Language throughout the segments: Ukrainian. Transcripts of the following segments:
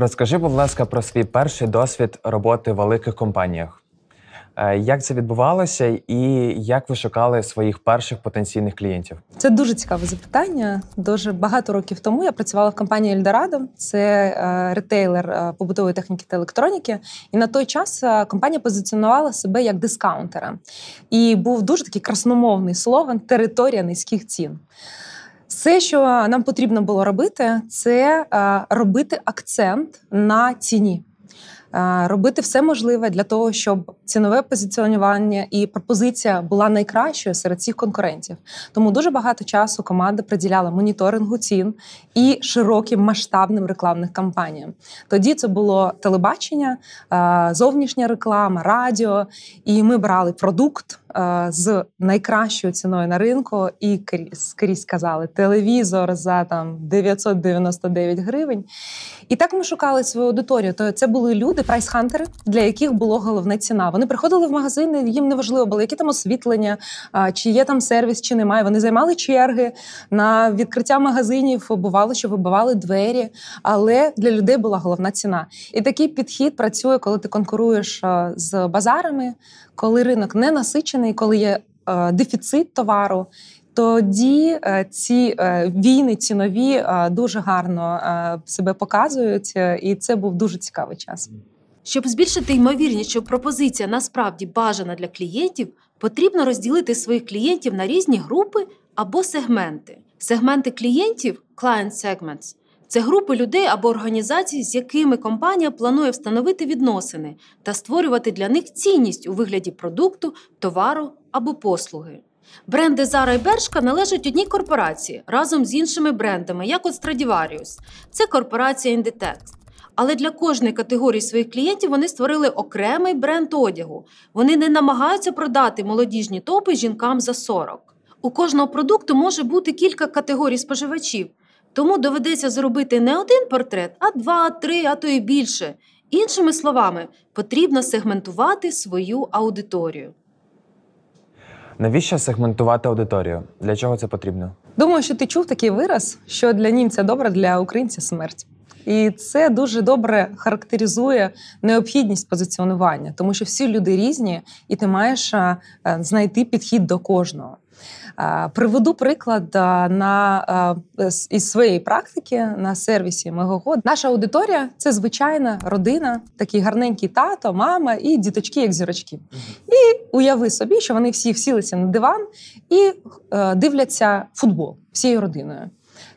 Розкажи, будь ласка, про свій перший досвід роботи в великих компаніях. Е, як це відбувалося, і як ви шукали своїх перших потенційних клієнтів? Це дуже цікаве запитання. Дуже багато років тому я працювала в компанії Ельдорадо, це е, ретейлер е, побутової техніки та електроніки. І на той час компанія позиціонувала себе як дискаунтера. І був дуже такий красномовний слоган Територія низьких цін. Все, що нам потрібно було робити, це робити акцент на ціні, робити все можливе для того, щоб цінове позиціонування і пропозиція була найкращою серед всіх конкурентів. Тому дуже багато часу команда приділяла моніторингу цін і широким масштабним рекламним кампаніям. Тоді це було телебачення, е, зовнішня реклама, радіо, і ми брали продукт. Е, з найкращою ціною на ринку, і крізь крізь казали телевізор за там 999 гривень. І так ми шукали свою аудиторію. То це були люди, прайсхантери, для яких було головне ціна. Вони приходили в магазини, їм не важливо було, які там освітлення, чи є там сервіс, чи немає. Вони займали черги на відкриття магазинів. Бувало, що вибивали двері, але для людей була головна ціна. І такий підхід працює, коли ти конкуруєш з базарами, коли ринок не насичений, коли є дефіцит товару. Тоді е, ці е, війни цінові дуже гарно себе показують, і це був дуже цікавий час. Щоб збільшити ймовірність, що пропозиція насправді бажана для клієнтів, потрібно розділити своїх клієнтів на різні групи або сегменти. Сегменти клієнтів client segments – це групи людей або організацій, з якими компанія планує встановити відносини та створювати для них цінність у вигляді продукту, товару або послуги. Бренди Zara і Bershka належать одній корпорації разом з іншими брендами, як от Stradivarius. Це корпорація Inditex. Але для кожної категорії своїх клієнтів вони створили окремий бренд одягу. Вони не намагаються продати молодіжні топи жінкам за 40. У кожного продукту може бути кілька категорій споживачів, тому доведеться зробити не один портрет, а два, три, а то й більше. Іншими словами, потрібно сегментувати свою аудиторію. Навіщо сегментувати аудиторію? Для чого це потрібно? Думаю, що ти чув такий вираз, що для німця добре, для українця смерть. І це дуже добре характеризує необхідність позиціонування, тому що всі люди різні, і ти маєш е, знайти підхід до кожного. Е, приведу приклад е, на із своєї практики на сервісі Мегого. Наша аудиторія це звичайна родина, такий гарненький тато, мама і діточки, як зірочки. І уяви собі, що вони всі всілися на диван і дивляться футбол всією родиною.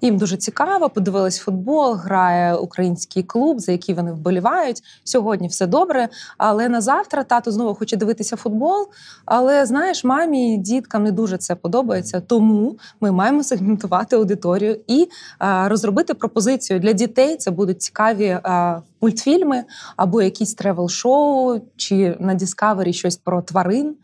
Їм дуже цікаво, подивились футбол, грає український клуб, за який вони вболівають. Сьогодні все добре. Але на завтра тато знову хоче дивитися футбол. Але знаєш, мамі і діткам не дуже це подобається. Тому ми маємо сегментувати аудиторію і а, розробити пропозицію для дітей. Це будуть цікаві. А, мультфільми або якісь тревел-шоу, чи на Діскавері щось про тварин.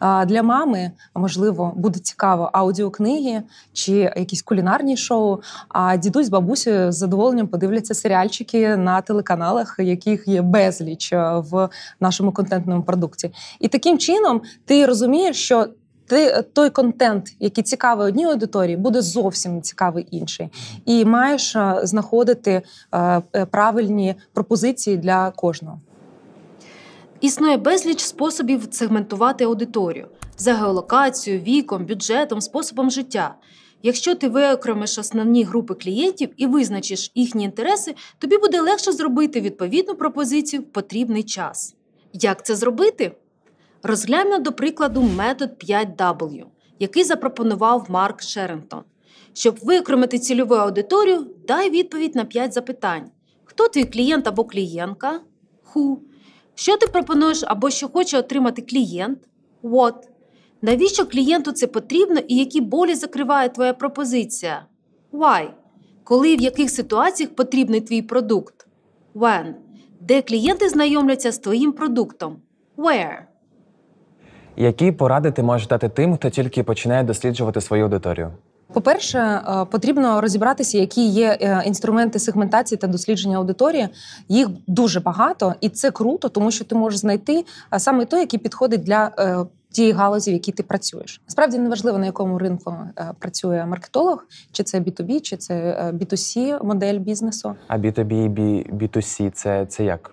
Для мами, можливо, буде цікаво аудіокниги чи якісь кулінарні шоу. А дідусь бабусею з задоволенням подивляться серіальчики на телеканалах, яких є безліч в нашому контентному продукті. І таким чином ти розумієш, що ти е, той контент, який цікавий одній аудиторії, буде зовсім цікавий інший, і маєш е, знаходити е, правильні пропозиції для кожного. Існує безліч способів сегментувати аудиторію за геолокацією, віком, бюджетом, способом життя. Якщо ти виокремиш основні групи клієнтів і визначиш їхні інтереси, тобі буде легше зробити відповідну пропозицію в потрібний час. Як це зробити? Розгляньмо, до прикладу, метод 5W, який запропонував Марк Шерентон. Щоб викромити цільову аудиторію, дай відповідь на 5 запитань: хто твій клієнт або клієнтка? Who? Що ти пропонуєш або що хоче отримати клієнт? What? Навіщо клієнту це потрібно і які болі закриває твоя пропозиція? Why? Коли і в яких ситуаціях потрібний твій продукт? When? Де клієнти знайомляться з твоїм продуктом? Where? Які поради ти можеш дати тим, хто тільки починає досліджувати свою аудиторію? По-перше, е, потрібно розібратися, які є е, інструменти сегментації та дослідження аудиторії. Їх дуже багато, і це круто, тому що ти можеш знайти е, саме той, який підходить для тієї галузі, в якій ти працюєш. Насправді неважливо, на якому ринку працює маркетолог, чи це B2B, чи це B2C модель бізнесу. А B2B і B2C – це, це як?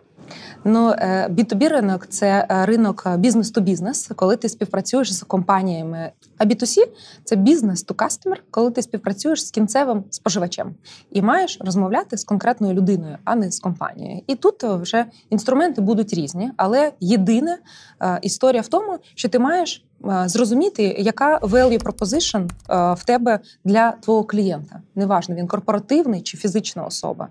Ну B2B е, ринок це е, ринок бізнес ту бізнес коли ти співпрацюєш з компаніями. А B2C – це бізнес ту кастомер коли ти співпрацюєш з кінцевим споживачем і маєш розмовляти з конкретною людиною, а не з компанією. І тут е, вже інструменти будуть різні, але єдина історія в тому, що ти маєш. Зрозуміти, яка value proposition в тебе для твого клієнта, неважно він корпоративний чи фізична особа.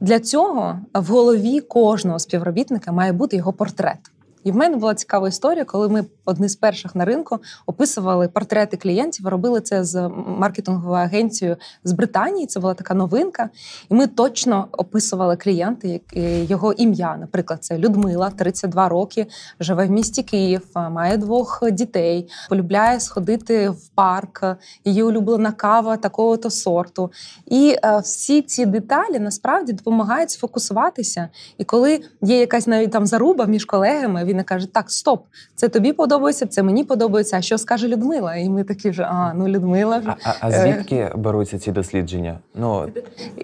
Для цього в голові кожного співробітника має бути його портрет. І в мене була цікава історія, коли ми одні з перших на ринку описували портрети клієнтів, робили це з маркетинговою агенцією з Британії. Це була така новинка. І ми точно описували клієнти, е, його ім'я. Наприклад, це Людмила, 32 роки, живе в місті Київ, е, має двох дітей, полюбляє сходити в парк, її улюблена кава такого-то сорту. І е, всі ці деталі насправді допомагають сфокусуватися. І коли є якась навіть там заруба між колегами він каже: Так, стоп, це тобі подобається, це мені подобається. А що скаже Людмила? І ми такі вже а ну Людмила. А, а е, звідки беруться ці дослідження? Ну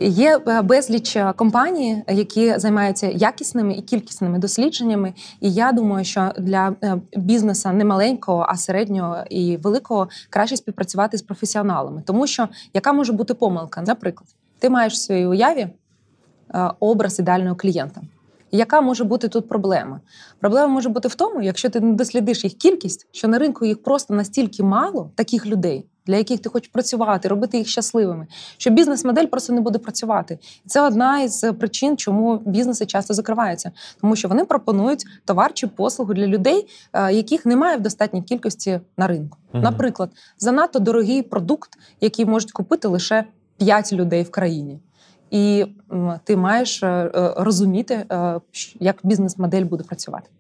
є е, безліч е, компаній, які займаються якісними і кількісними дослідженнями. І я думаю, що для бізнеса не маленького, а середнього і великого краще співпрацювати з професіоналами, тому що яка може бути помилка? Наприклад, ти маєш в своїй уяві. Образ ідеального клієнта. Яка може бути тут проблема? Проблема може бути в тому, якщо ти не дослідиш їх кількість, що на ринку їх просто настільки мало, таких людей, для яких ти хочеш працювати, робити їх щасливими, що бізнес-модель просто не буде працювати. І це одна із е, причин, чому бізнеси часто закриваються, тому що вони пропонують товар чи послугу для людей, е, яких немає в достатній кількості на ринку. Наприклад, занадто дорогий продукт, який можуть купити лише 5 людей в країні і ти маєш е, е, розуміти, е, як бізнес-модель буде працювати.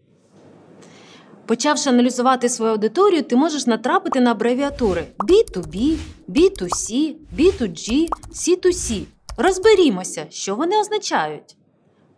Почавши аналізувати свою аудиторію, ти можеш натрапити на абревіатури B2B, B2C, B2G, C2C. Розберімося, що вони означають.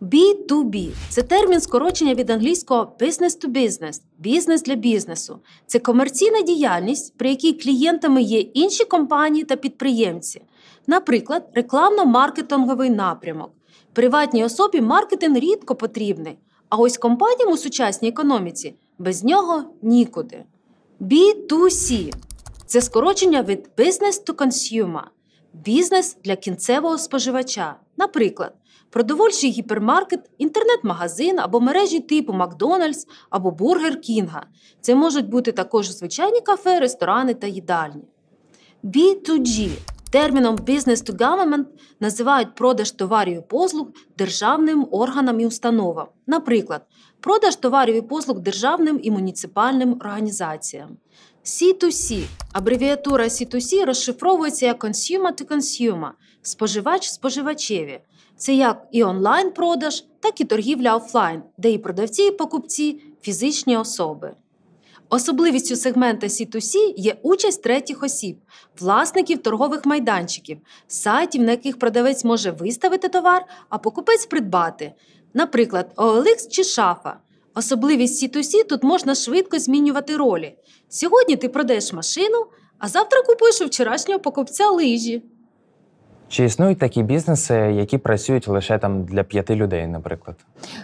B2B це термін скорочення від англійського business to business бізнес для бізнесу. Це комерційна діяльність, при якій клієнтами є інші компанії та підприємці, наприклад, рекламно-маркетинговий напрямок. Приватній особі маркетинг рідко потрібний, а ось компаніям у сучасній економіці без нього нікуди. B2C це скорочення від business to consumer, бізнес для кінцевого споживача. Наприклад продовольчий гіпермаркет, інтернет-магазин або мережі типу Макдональдс або Бургер Кінга. Це можуть бути також звичайні кафе, ресторани та їдальні. B2G терміном business to government називають продаж товарів і послуг державним органам і установам. Наприклад, продаж товарів і послуг державним і муніципальним організаціям. C2C абревіатура C2C розшифровується як Consumer to Consumer – споживач споживачеві. Це як і онлайн-продаж, так і торгівля офлайн, де і продавці, і покупці фізичні особи. Особливістю сегмента C2C є участь третіх осіб, власників торгових майданчиків, сайтів, на яких продавець може виставити товар, а покупець придбати, наприклад, OLX чи шафа. Особливість C2C тут можна швидко змінювати ролі. Сьогодні ти продаєш машину, а завтра купуєш у вчорашнього покупця лижі. Чи існують такі бізнеси, які працюють лише там для п'яти людей, наприклад?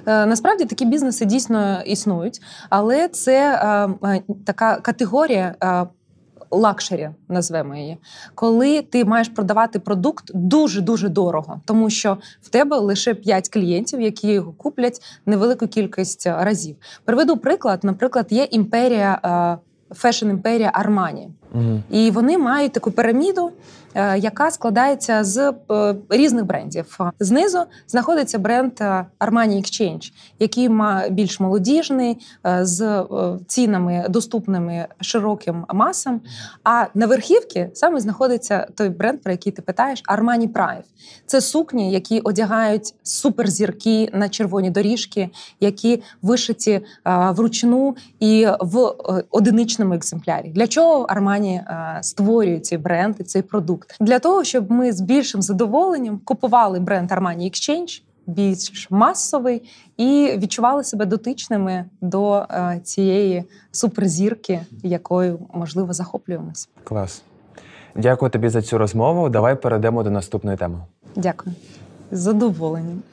Е, насправді такі бізнеси дійсно існують, але це е, е, така категорія. Е, Лакшері назвемо її, коли ти маєш продавати продукт дуже дуже дорого, тому що в тебе лише 5 клієнтів, які його куплять невелику кількість разів. Приведу приклад: наприклад, є імперія. Фешн імперія Армані. І вони мають таку піраміду, е, яка складається з е, різних брендів. Знизу знаходиться бренд е, Armani Exchange, який більш молодіжний, з цінами доступними широким масам. А на верхівці саме знаходиться той бренд, про який ти питаєш, Armani Pride. Це сукні, які одягають суперзірки на червоні доріжки, які вишиті вручну і в одиничному екземплярі. Для чого Armani компанії е, створює цей бренд і цей продукт для того, щоб ми з більшим задоволенням купували бренд Armani Exchange, більш масовий і відчували себе дотичними до е, цієї суперзірки, якою можливо захоплюємось. Клас. Дякую тобі за цю розмову. Давай перейдемо до наступної теми. Дякую. З задоволенням.